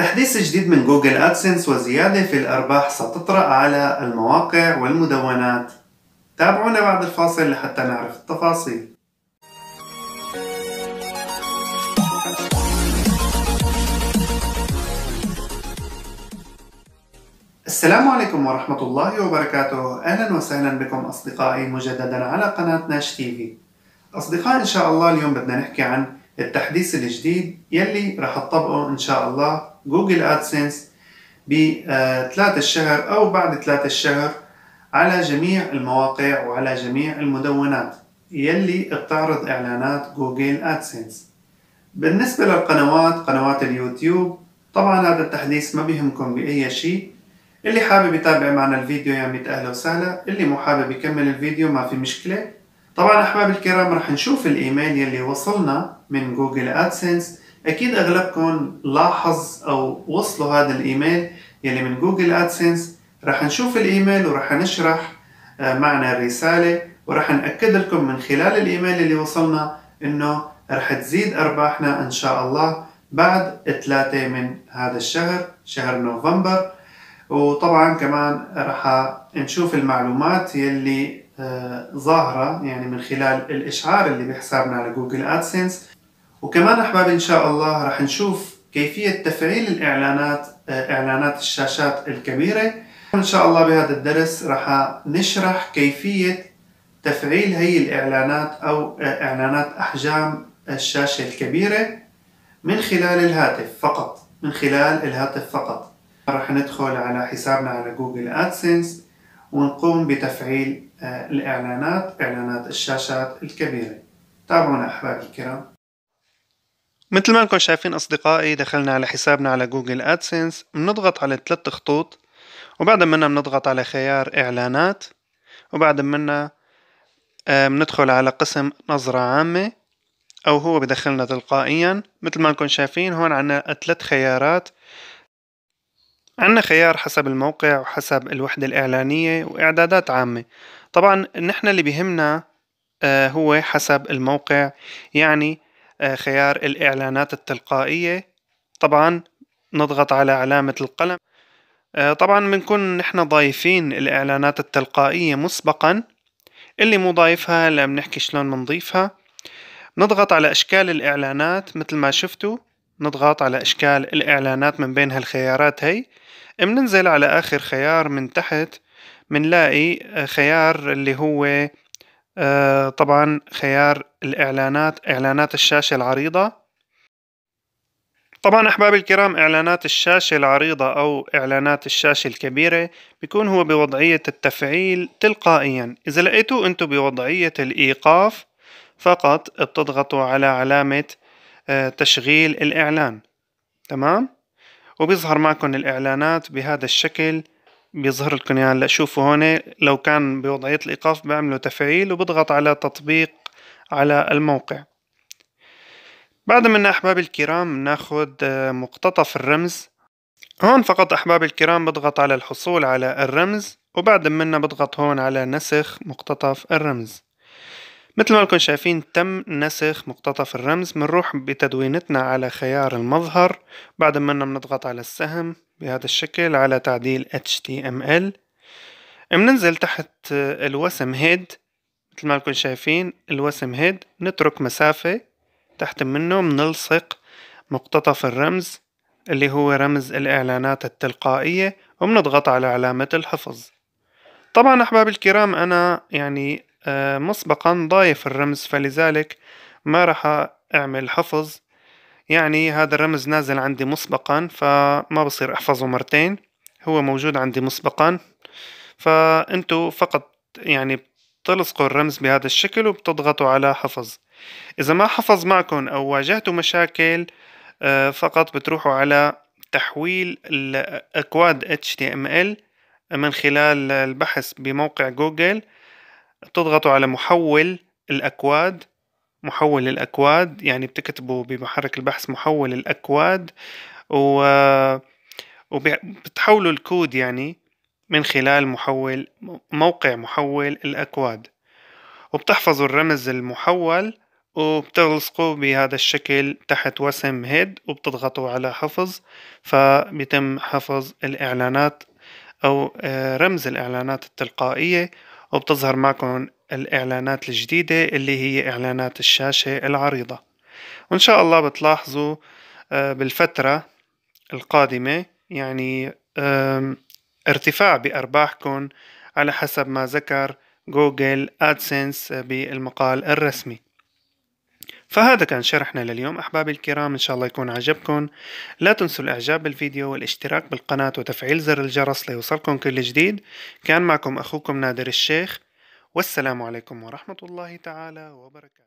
تحديث جديد من جوجل أدسنس وزيادة في الأرباح ستطرأ على المواقع والمدونات تابعونا بعد الفاصل لحتى نعرف التفاصيل السلام عليكم ورحمة الله وبركاته أهلا وسهلا بكم أصدقائي مجددا على قناة ناش تيفي أصدقائي إن شاء الله اليوم بدنا نحكي عن التحديث الجديد يلي رح تطبقه إن شاء الله جوجل ادسنس بثلاث الشهر أو بعد ثلاث الشهر على جميع المواقع وعلى جميع المدونات يلي بتعرض إعلانات جوجل أدسنس بالنسبة للقنوات قنوات اليوتيوب طبعا هذا التحديث ما بيهمكم بأي شيء اللي حابب يتابع معنا الفيديو يا ميت أهلا وسهلا اللي مو حابب يكمل الفيديو ما في مشكلة طبعا أحباب الكرام رح نشوف الإيميل يلي وصلنا من جوجل أدسنس أكيد أغلبكم لاحظ أو وصلوا هذا الإيميل يلي من جوجل أدسنس رح نشوف الإيميل ورح نشرح آه، معنى الرسالة ورح نأكد لكم من خلال الإيميل اللي وصلنا إنه رح تزيد أرباحنا إن شاء الله بعد ثلاثة من هذا الشهر شهر نوفمبر وطبعا كمان رح نشوف المعلومات يلي آه، ظاهرة يعني من خلال الإشعار اللي بحسابنا على جوجل أدسنس وكمان أحباب إن شاء الله رح نشوف كيفية تفعيل الإعلانات آه، إعلانات الشاشات الكبيرة إن شاء الله بهذا الدرس رح نشرح كيفية تفعيل هي الإعلانات أو آه، إعلانات أحجام الشاشة الكبيرة من خلال الهاتف فقط من خلال الهاتف فقط رح ندخل على حسابنا على جوجل أدسنس ونقوم بتفعيل آه، الإعلانات إعلانات الشاشات الكبيرة تابعونا أحبابي الكرام مثل ما انكم شايفين اصدقائي دخلنا على حسابنا على جوجل ادسنس بنضغط على ثلاث خطوط وبعد منا بنضغط على خيار اعلانات وبعد منا آه، بندخل على قسم نظرة عامة او هو بدخلنا تلقائيا مثل ما انكم شايفين هون عنا ثلاث خيارات عنا خيار حسب الموقع وحسب الوحدة الإعلانية وإعدادات عامة طبعا نحن اللي بهمنا آه، هو حسب الموقع يعني آه، خيار الإعلانات التلقائية طبعا نضغط على علامة القلم آه، طبعا بنكون نحن ضايفين الإعلانات التلقائية مسبقا اللي مو ضايفها هلا بنحكي شلون بنضيفها نضغط على أشكال الإعلانات مثل ما شفتوا نضغط على أشكال الإعلانات من بين هالخيارات هي بننزل على آخر خيار من تحت بنلاقي خيار اللي هو آه، طبعا خيار الإعلانات إعلانات الشاشة العريضة طبعا أحبابي الكرام إعلانات الشاشة العريضة أو إعلانات الشاشة الكبيرة بيكون هو بوضعية التفعيل تلقائيا إذا لقيتوه أنتم بوضعية الإيقاف فقط بتضغطوا على علامة آه، تشغيل الإعلان تمام وبيظهر معكم الإعلانات بهذا الشكل بيظهر لكم اياه يعني هلا شوفوا هون لو كان بوضعية الإيقاف بعمله تفعيل وبضغط على تطبيق على الموقع بعد منا أحباب الكرام ناخد آه، مقتطف الرمز هون فقط أحباب الكرام بضغط على الحصول على الرمز وبعد منا بضغط هون على نسخ مقتطف الرمز مثل ما لكم شايفين تم نسخ مقتطف الرمز بنروح بتدوينتنا على خيار المظهر بعد منا بنضغط على السهم بهذا الشكل على تعديل HTML بننزل تحت الوسم هيد مثل ما لكم شايفين الوسم هيد نترك مسافة تحت منه بنلصق مقتطف الرمز اللي هو رمز الإعلانات التلقائية وبنضغط على علامة الحفظ طبعا أحباب الكرام أنا يعني آه، مسبقا ضايف الرمز فلذلك ما راح أعمل حفظ يعني هذا الرمز نازل عندي مسبقا فما بصير احفظه مرتين هو موجود عندي مسبقا فانتو فقط يعني بتلصقوا الرمز بهذا الشكل وبتضغطوا على حفظ اذا ما حفظ معكم او واجهتوا مشاكل آه، فقط بتروحوا على تحويل الاكواد HTML من خلال البحث بموقع جوجل بتضغطوا على محول الأكواد محول الأكواد يعني بتكتبوا بمحرك البحث محول الأكواد و وبتحولوا الكود يعني من خلال محول موقع محول الأكواد وبتحفظوا الرمز المحول وبتلصقوا بهذا الشكل تحت وسم هيد وبتضغطوا على حفظ فبيتم حفظ الإعلانات أو آه، رمز الإعلانات التلقائية وبتظهر معكم الإعلانات الجديدة اللي هي إعلانات الشاشة العريضة وإن شاء الله بتلاحظوا آه، بالفترة القادمة يعني ارتفاع بأرباحكم على حسب ما ذكر جوجل ادسنس بالمقال الرسمي فهذا كان شرحنا لليوم أحبابي الكرام إن شاء الله يكون عجبكم لا تنسوا الإعجاب بالفيديو والاشتراك بالقناة وتفعيل زر الجرس ليوصلكم كل جديد كان معكم أخوكم نادر الشيخ والسلام عليكم ورحمة الله تعالى وبركاته